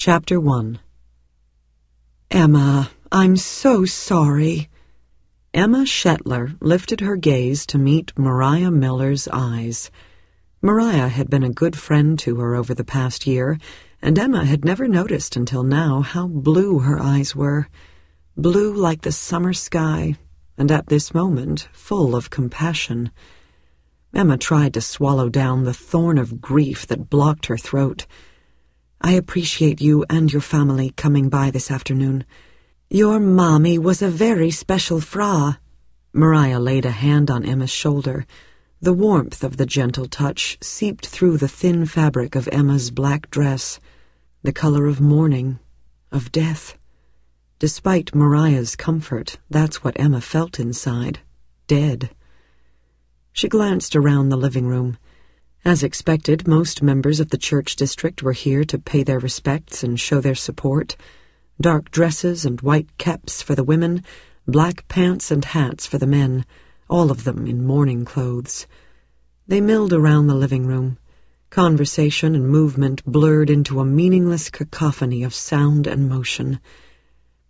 Chapter 1 Emma, I'm so sorry. Emma Shetler lifted her gaze to meet Maria Miller's eyes. Maria had been a good friend to her over the past year, and Emma had never noticed until now how blue her eyes were. Blue like the summer sky, and at this moment full of compassion. Emma tried to swallow down the thorn of grief that blocked her throat. I appreciate you and your family coming by this afternoon. Your mommy was a very special fra. Maria laid a hand on Emma's shoulder. The warmth of the gentle touch seeped through the thin fabric of Emma's black dress, the color of mourning, of death. Despite Mariah's comfort, that's what Emma felt inside dead. She glanced around the living room. As expected, most members of the church district were here to pay their respects and show their support. Dark dresses and white caps for the women, black pants and hats for the men, all of them in mourning clothes. They milled around the living room. Conversation and movement blurred into a meaningless cacophony of sound and motion.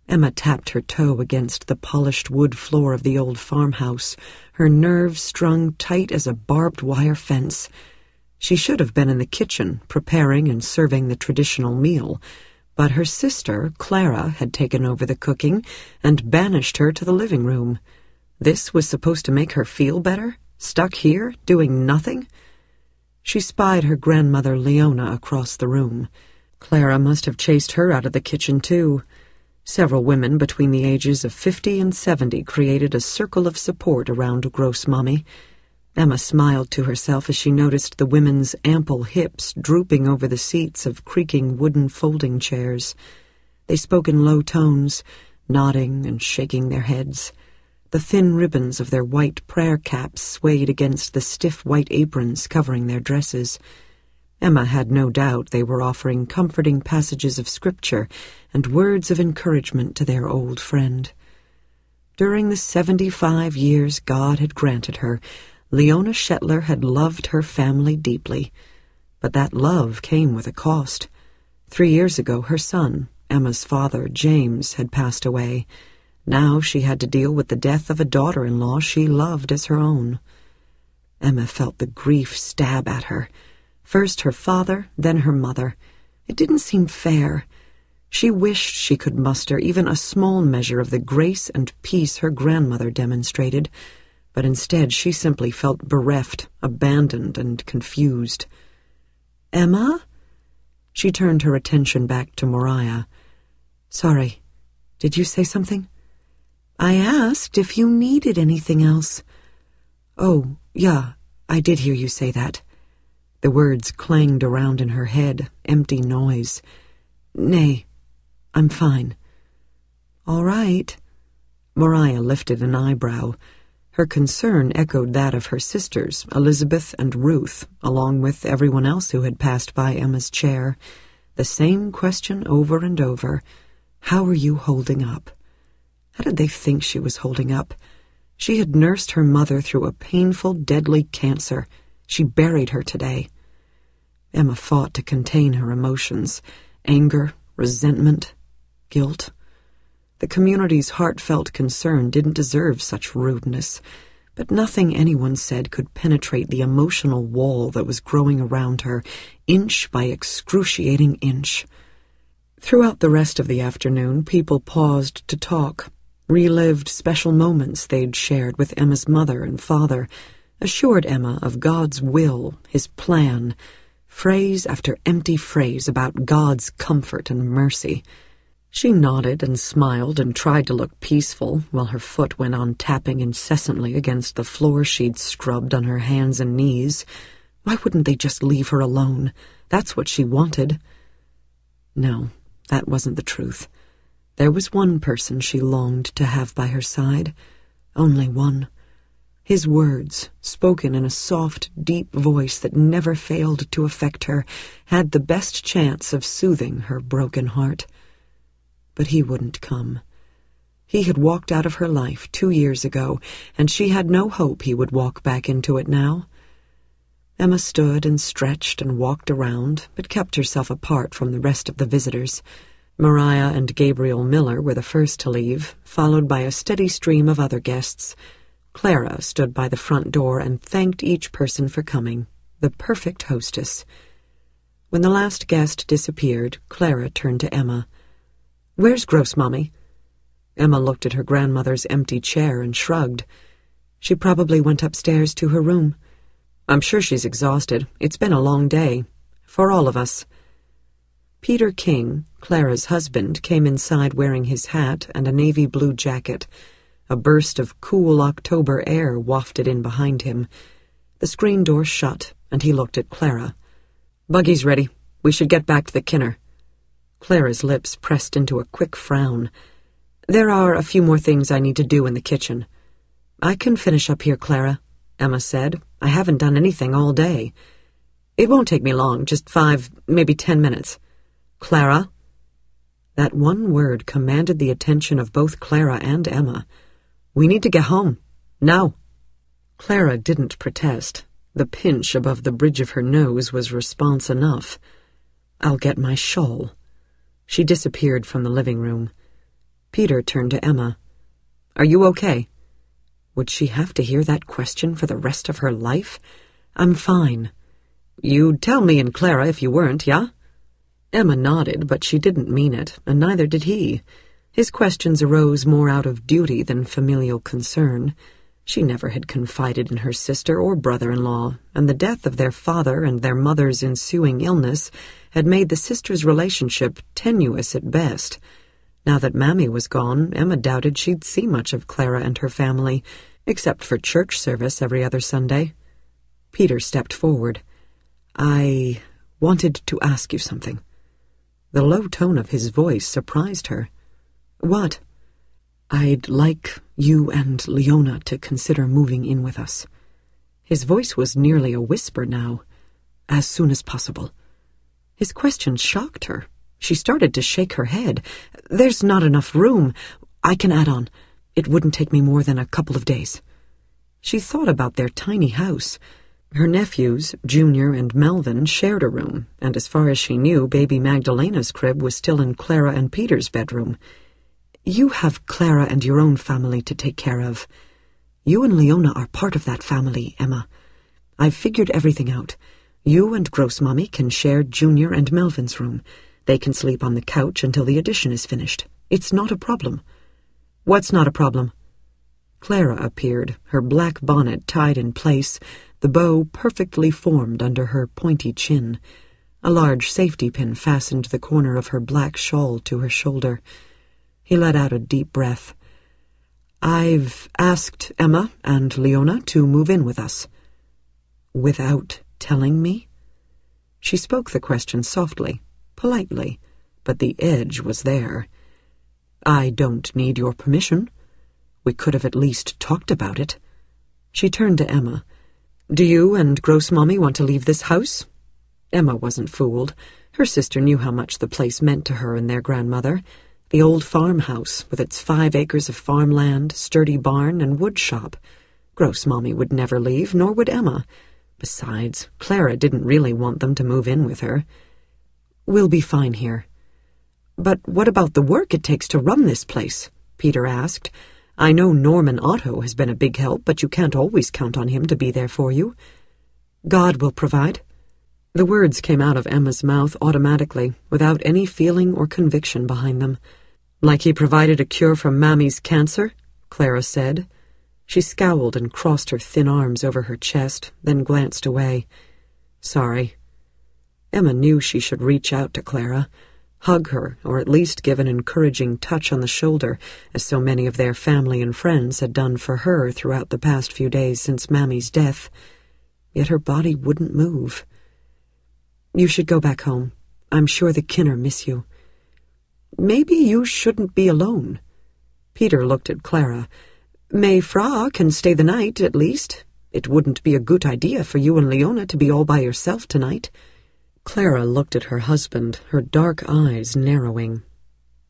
Emma tapped her toe against the polished wood floor of the old farmhouse, her nerves strung tight as a barbed wire fence. She should have been in the kitchen, preparing and serving the traditional meal, but her sister, Clara, had taken over the cooking and banished her to the living room. This was supposed to make her feel better? Stuck here, doing nothing? She spied her grandmother Leona across the room. Clara must have chased her out of the kitchen, too. Several women between the ages of fifty and seventy created a circle of support around Gross Mommy. Emma smiled to herself as she noticed the women's ample hips drooping over the seats of creaking wooden folding chairs. They spoke in low tones, nodding and shaking their heads. The thin ribbons of their white prayer caps swayed against the stiff white aprons covering their dresses. Emma had no doubt they were offering comforting passages of Scripture and words of encouragement to their old friend. During the seventy five years God had granted her, Leona Shetler had loved her family deeply, but that love came with a cost. Three years ago, her son, Emma's father, James, had passed away. Now she had to deal with the death of a daughter in law she loved as her own. Emma felt the grief stab at her. First her father, then her mother. It didn't seem fair. She wished she could muster even a small measure of the grace and peace her grandmother demonstrated, but instead she simply felt bereft, abandoned, and confused. Emma? She turned her attention back to Maria. Sorry, did you say something? I asked if you needed anything else. Oh, yeah, I did hear you say that. The words clanged around in her head, empty noise. Nay, I'm fine. All right. Maria lifted an eyebrow. Her concern echoed that of her sisters, Elizabeth and Ruth, along with everyone else who had passed by Emma's chair. The same question over and over How are you holding up? How did they think she was holding up? She had nursed her mother through a painful, deadly cancer. She buried her today. Emma fought to contain her emotions anger, resentment, guilt. The community's heartfelt concern didn't deserve such rudeness, but nothing anyone said could penetrate the emotional wall that was growing around her, inch by excruciating inch. Throughout the rest of the afternoon, people paused to talk, relived special moments they'd shared with Emma's mother and father, assured Emma of God's will, his plan, phrase after empty phrase about God's comfort and mercy. She nodded and smiled and tried to look peaceful while her foot went on tapping incessantly against the floor she'd scrubbed on her hands and knees. Why wouldn't they just leave her alone? That's what she wanted. No, that wasn't the truth. There was one person she longed to have by her side. Only one. His words, spoken in a soft, deep voice that never failed to affect her, had the best chance of soothing her broken heart but he wouldn't come. He had walked out of her life two years ago, and she had no hope he would walk back into it now. Emma stood and stretched and walked around, but kept herself apart from the rest of the visitors. Maria and Gabriel Miller were the first to leave, followed by a steady stream of other guests. Clara stood by the front door and thanked each person for coming, the perfect hostess. When the last guest disappeared, Clara turned to Emma. Where's Gross, Mommy? Emma looked at her grandmother's empty chair and shrugged. She probably went upstairs to her room. I'm sure she's exhausted. It's been a long day. For all of us. Peter King, Clara's husband, came inside wearing his hat and a navy blue jacket. A burst of cool October air wafted in behind him. The screen door shut, and he looked at Clara. Buggy's ready. We should get back to the Kinner. Clara's lips pressed into a quick frown. There are a few more things I need to do in the kitchen. I can finish up here, Clara, Emma said. I haven't done anything all day. It won't take me long, just five, maybe ten minutes. Clara? That one word commanded the attention of both Clara and Emma. We need to get home. Now. Clara didn't protest. The pinch above the bridge of her nose was response enough. I'll get my shawl. She disappeared from the living room. Peter turned to Emma. Are you okay? Would she have to hear that question for the rest of her life? I'm fine. You'd tell me and Clara if you weren't, yeah? Emma nodded, but she didn't mean it, and neither did he. His questions arose more out of duty than familial concern. She never had confided in her sister or brother in law, and the death of their father and their mother's ensuing illness had made the sisters' relationship tenuous at best. Now that Mammy was gone, Emma doubted she'd see much of Clara and her family, except for church service every other Sunday. Peter stepped forward. I wanted to ask you something. The low tone of his voice surprised her. What? I'd like you and Leona to consider moving in with us. His voice was nearly a whisper now. As soon as possible. His question shocked her. She started to shake her head. There's not enough room. I can add on. It wouldn't take me more than a couple of days. She thought about their tiny house. Her nephews, Junior and Melvin, shared a room, and as far as she knew, baby Magdalena's crib was still in Clara and Peter's bedroom. You have Clara and your own family to take care of. You and Leona are part of that family, Emma. I've figured everything out. You and Grossmummy can share Junior and Melvin's room. They can sleep on the couch until the addition is finished. It's not a problem. What's not a problem? Clara appeared, her black bonnet tied in place, the bow perfectly formed under her pointy chin. A large safety pin fastened the corner of her black shawl to her shoulder. He let out a deep breath. I've asked Emma and Leona to move in with us. Without telling me? She spoke the question softly, politely, but the edge was there. I don't need your permission. We could have at least talked about it. She turned to Emma. Do you and Mommy want to leave this house? Emma wasn't fooled. Her sister knew how much the place meant to her and their grandmother. The old farmhouse, with its five acres of farmland, sturdy barn, and wood shop. Gross Mommy would never leave, nor would Emma. Besides, Clara didn't really want them to move in with her. We'll be fine here. But what about the work it takes to run this place? Peter asked. I know Norman Otto has been a big help, but you can't always count on him to be there for you. God will provide. The words came out of Emma's mouth automatically, without any feeling or conviction behind them. Like he provided a cure for Mammy's cancer, Clara said. She scowled and crossed her thin arms over her chest, then glanced away. Sorry. Emma knew she should reach out to Clara, hug her, or at least give an encouraging touch on the shoulder, as so many of their family and friends had done for her throughout the past few days since Mammy's death. Yet her body wouldn't move. You should go back home. I'm sure the Kinner miss you. Maybe you shouldn't be alone. Peter looked at Clara, May Fra can stay the night, at least. It wouldn't be a good idea for you and Leona to be all by yourself tonight. Clara looked at her husband, her dark eyes narrowing.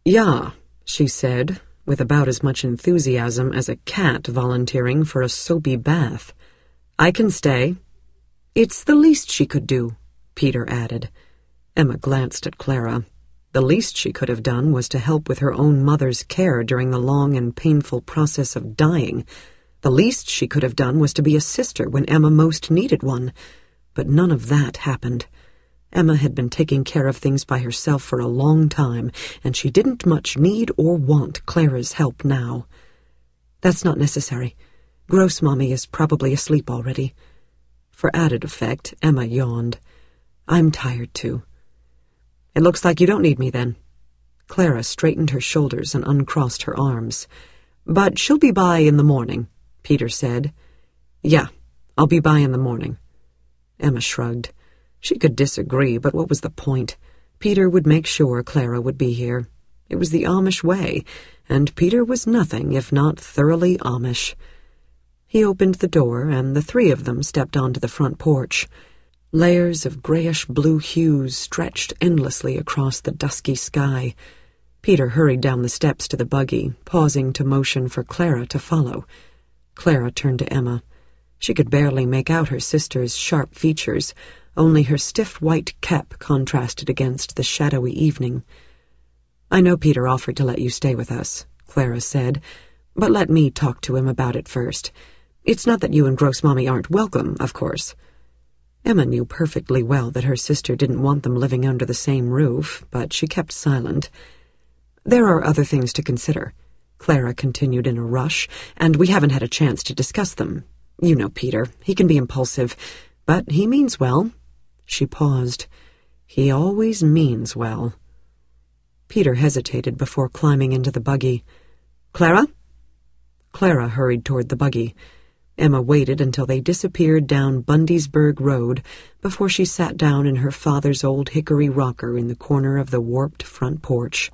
Yeah, she said, with about as much enthusiasm as a cat volunteering for a soapy bath. I can stay. It's the least she could do, Peter added. Emma glanced at Clara. The least she could have done was to help with her own mother's care during the long and painful process of dying. The least she could have done was to be a sister when Emma most needed one. But none of that happened. Emma had been taking care of things by herself for a long time, and she didn't much need or want Clara's help now. That's not necessary. Gross Mommy is probably asleep already. For added effect, Emma yawned. I'm tired too. It looks like you don't need me then. Clara straightened her shoulders and uncrossed her arms. But she'll be by in the morning, Peter said. Yeah, I'll be by in the morning. Emma shrugged. She could disagree, but what was the point? Peter would make sure Clara would be here. It was the Amish way, and Peter was nothing if not thoroughly Amish. He opened the door, and the three of them stepped onto the front porch. Layers of grayish blue hues stretched endlessly across the dusky sky. Peter hurried down the steps to the buggy, pausing to motion for Clara to follow. Clara turned to Emma. She could barely make out her sister's sharp features, only her stiff white cap contrasted against the shadowy evening. I know Peter offered to let you stay with us, Clara said, but let me talk to him about it first. It's not that you and Gross Mommy aren't welcome, of course. Emma knew perfectly well that her sister didn't want them living under the same roof, but she kept silent. There are other things to consider, Clara continued in a rush, and we haven't had a chance to discuss them. You know Peter, he can be impulsive, but he means well. She paused. He always means well. Peter hesitated before climbing into the buggy. Clara? Clara hurried toward the buggy. Emma waited until they disappeared down Bundysburg Road before she sat down in her father's old hickory rocker in the corner of the warped front porch.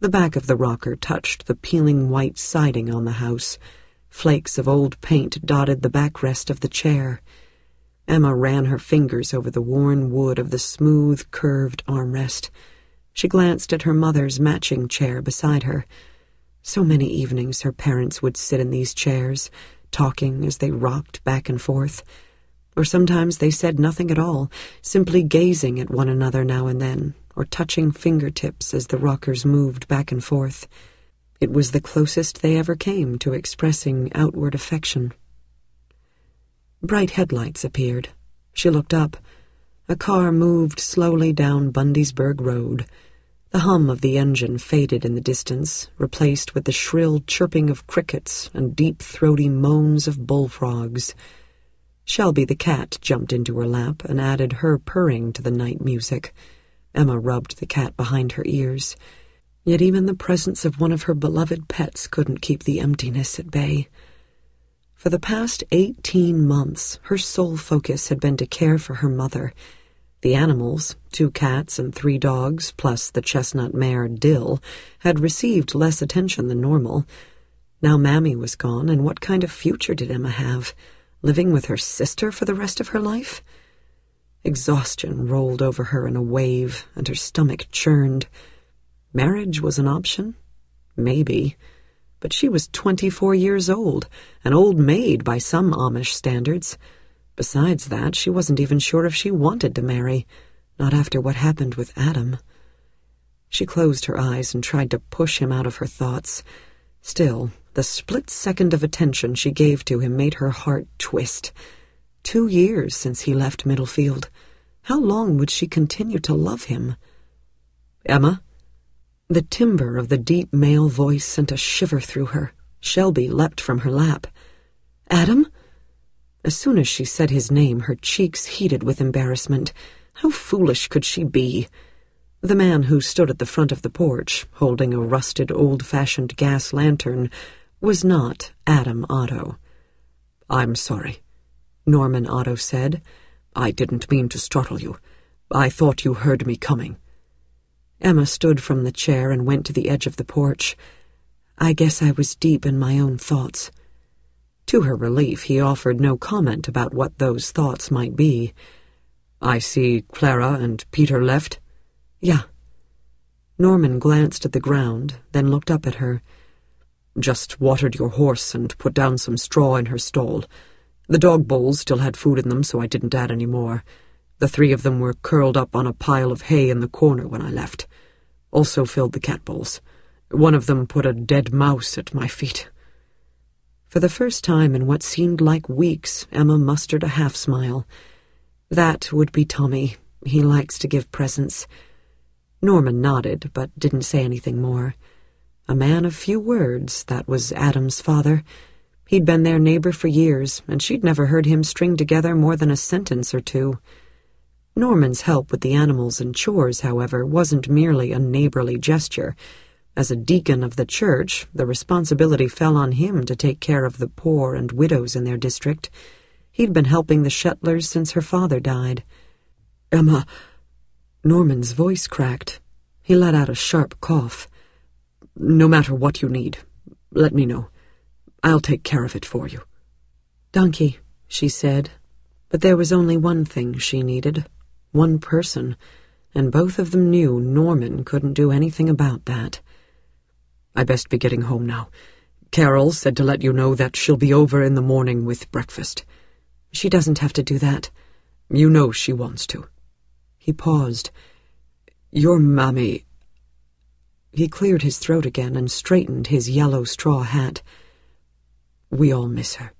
The back of the rocker touched the peeling white siding on the house. Flakes of old paint dotted the backrest of the chair. Emma ran her fingers over the worn wood of the smooth, curved armrest. She glanced at her mother's matching chair beside her. So many evenings her parents would sit in these chairs, talking as they rocked back and forth, or sometimes they said nothing at all, simply gazing at one another now and then, or touching fingertips as the rockers moved back and forth. It was the closest they ever came to expressing outward affection. Bright headlights appeared. She looked up. A car moved slowly down Bundysburg Road. The hum of the engine faded in the distance, replaced with the shrill chirping of crickets and deep throaty moans of bullfrogs. Shelby the cat jumped into her lap and added her purring to the night music. Emma rubbed the cat behind her ears. Yet even the presence of one of her beloved pets couldn't keep the emptiness at bay. For the past eighteen months, her sole focus had been to care for her mother. The animals, two cats and three dogs, plus the chestnut mare Dill, had received less attention than normal. Now Mammy was gone, and what kind of future did Emma have? Living with her sister for the rest of her life? Exhaustion rolled over her in a wave, and her stomach churned. Marriage was an option? Maybe. But she was 24 years old, an old maid by some Amish standards. Besides that, she wasn't even sure if she wanted to marry, not after what happened with Adam. She closed her eyes and tried to push him out of her thoughts. Still, the split second of attention she gave to him made her heart twist. Two years since he left Middlefield. How long would she continue to love him? Emma? The timbre of the deep male voice sent a shiver through her. Shelby leapt from her lap. Adam? As soon as she said his name, her cheeks heated with embarrassment. How foolish could she be? The man who stood at the front of the porch, holding a rusted, old-fashioned gas lantern, was not Adam Otto. I'm sorry, Norman Otto said. I didn't mean to startle you. I thought you heard me coming. Emma stood from the chair and went to the edge of the porch. I guess I was deep in my own thoughts. To her relief, he offered no comment about what those thoughts might be. I see Clara and Peter left. Yeah. Norman glanced at the ground, then looked up at her. Just watered your horse and put down some straw in her stall. The dog bowls still had food in them, so I didn't add any more. The three of them were curled up on a pile of hay in the corner when I left. Also filled the cat bowls. One of them put a dead mouse at my feet. For the first time in what seemed like weeks, Emma mustered a half smile. That would be Tommy. He likes to give presents. Norman nodded, but didn't say anything more. A man of few words, that was Adam's father. He'd been their neighbor for years, and she'd never heard him string together more than a sentence or two. Norman's help with the animals and chores, however, wasn't merely a neighborly gesture. As a deacon of the church, the responsibility fell on him to take care of the poor and widows in their district. He'd been helping the Shetlers since her father died. Emma. Norman's voice cracked. He let out a sharp cough. No matter what you need, let me know. I'll take care of it for you. Donkey, she said. But there was only one thing she needed one person, and both of them knew Norman couldn't do anything about that. I best be getting home now. Carol said to let you know that she'll be over in the morning with breakfast. She doesn't have to do that. You know she wants to. He paused. Your mammy. He cleared his throat again and straightened his yellow straw hat. We all miss her.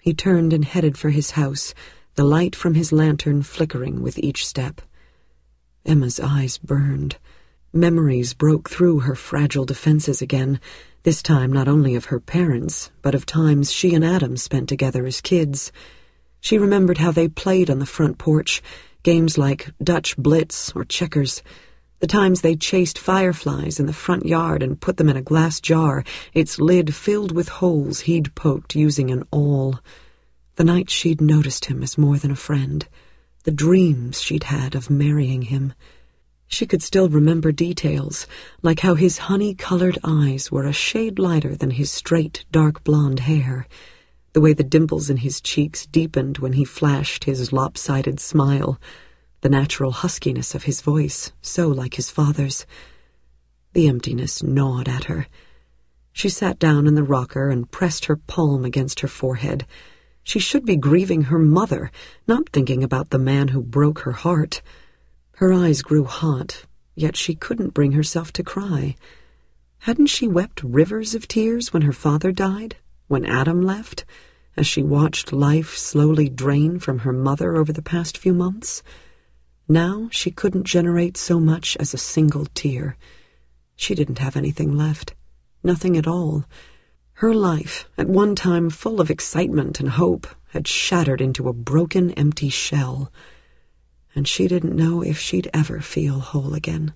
He turned and headed for his house, the light from his lantern flickering with each step. Emma's eyes burned. Memories broke through her fragile defenses again, this time not only of her parents, but of times she and Adam spent together as kids. She remembered how they played on the front porch, games like Dutch Blitz or checkers, the times they chased fireflies in the front yard and put them in a glass jar, its lid filled with holes he'd poked using an awl. The night she'd noticed him as more than a friend, the dreams she'd had of marrying him. She could still remember details, like how his honey-colored eyes were a shade lighter than his straight, dark blonde hair, the way the dimples in his cheeks deepened when he flashed his lopsided smile, the natural huskiness of his voice, so like his father's. The emptiness gnawed at her. She sat down in the rocker and pressed her palm against her forehead. She should be grieving her mother, not thinking about the man who broke her heart. Her eyes grew hot, yet she couldn't bring herself to cry. Hadn't she wept rivers of tears when her father died, when Adam left, as she watched life slowly drain from her mother over the past few months? Now she couldn't generate so much as a single tear. She didn't have anything left. Nothing at all. Her life, at one time full of excitement and hope, had shattered into a broken, empty shell and she didn't know if she'd ever feel whole again.